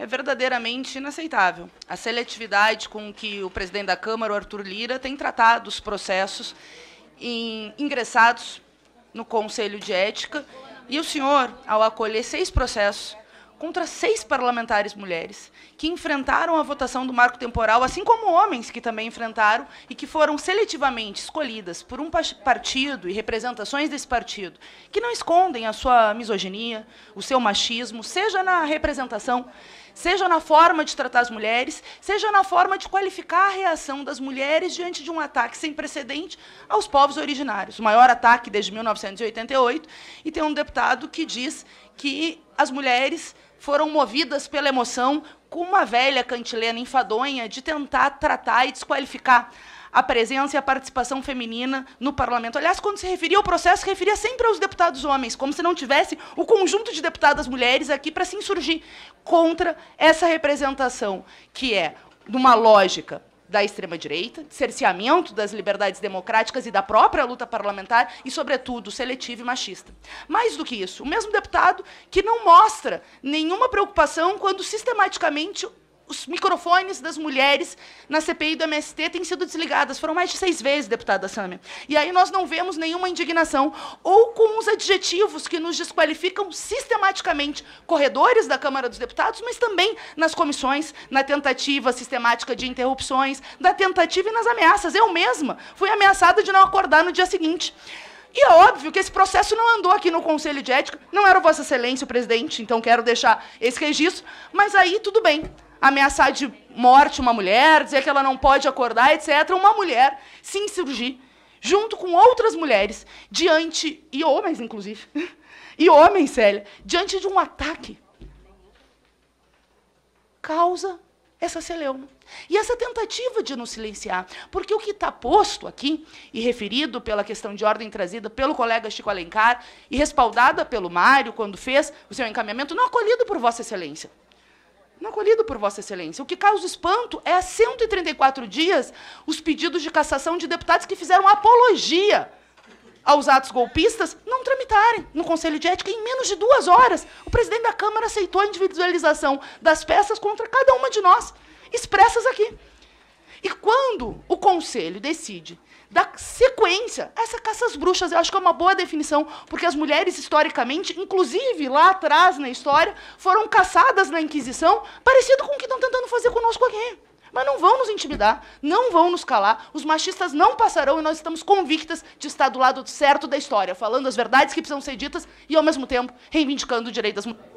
é verdadeiramente inaceitável. A seletividade com que o presidente da Câmara, Arthur Lira, tem tratado os processos ingressados no Conselho de Ética e o senhor, ao acolher seis processos contra seis parlamentares mulheres que enfrentaram a votação do marco temporal, assim como homens que também enfrentaram e que foram seletivamente escolhidas por um partido e representações desse partido, que não escondem a sua misoginia, o seu machismo, seja na representação, seja na forma de tratar as mulheres, seja na forma de qualificar a reação das mulheres diante de um ataque sem precedente aos povos originários, o maior ataque desde 1988, e tem um deputado que diz que as mulheres foram movidas pela emoção com uma velha cantilena enfadonha de tentar tratar e desqualificar a presença e a participação feminina no parlamento. Aliás, quando se referia ao processo, se referia sempre aos deputados homens, como se não tivesse o conjunto de deputadas mulheres aqui para se insurgir contra essa representação, que é de uma lógica da extrema-direita, de cerceamento das liberdades democráticas e da própria luta parlamentar, e, sobretudo, seletiva e machista. Mais do que isso, o mesmo deputado que não mostra nenhuma preocupação quando sistematicamente os microfones das mulheres na CPI do MST têm sido desligadas. Foram mais de seis vezes, deputada Sâmia. E aí nós não vemos nenhuma indignação ou com os adjetivos que nos desqualificam sistematicamente corredores da Câmara dos Deputados, mas também nas comissões, na tentativa sistemática de interrupções, da tentativa e nas ameaças. Eu mesma fui ameaçada de não acordar no dia seguinte. E é óbvio que esse processo não andou aqui no Conselho de Ética, não era Vossa Excelência o presidente, então quero deixar esse registro, mas aí tudo bem ameaçar de morte uma mulher, dizer que ela não pode acordar, etc., uma mulher se insurgir junto com outras mulheres diante e homens inclusive. E homens, Célia, diante de um ataque causa essa celeuma. E essa tentativa de nos silenciar, porque o que está posto aqui, e referido pela questão de ordem trazida pelo colega Chico Alencar, e respaldada pelo Mário, quando fez o seu encaminhamento, não acolhido por Vossa Excelência não acolhido é por Vossa Excelência. O que causa espanto é há 134 dias os pedidos de cassação de deputados que fizeram apologia aos atos golpistas não tramitarem no Conselho de Ética em menos de duas horas. O presidente da Câmara aceitou a individualização das peças contra cada uma de nós, expressas aqui. E quando o Conselho decide dar sequência essa caça às bruxas, eu acho que é uma boa definição, porque as mulheres, historicamente, inclusive lá atrás na história, foram caçadas na Inquisição, parecido com o que estão tentando fazer conosco aqui. Mas não vão nos intimidar, não vão nos calar, os machistas não passarão e nós estamos convictas de estar do lado certo da história, falando as verdades que precisam ser ditas e, ao mesmo tempo, reivindicando o direito das mulheres.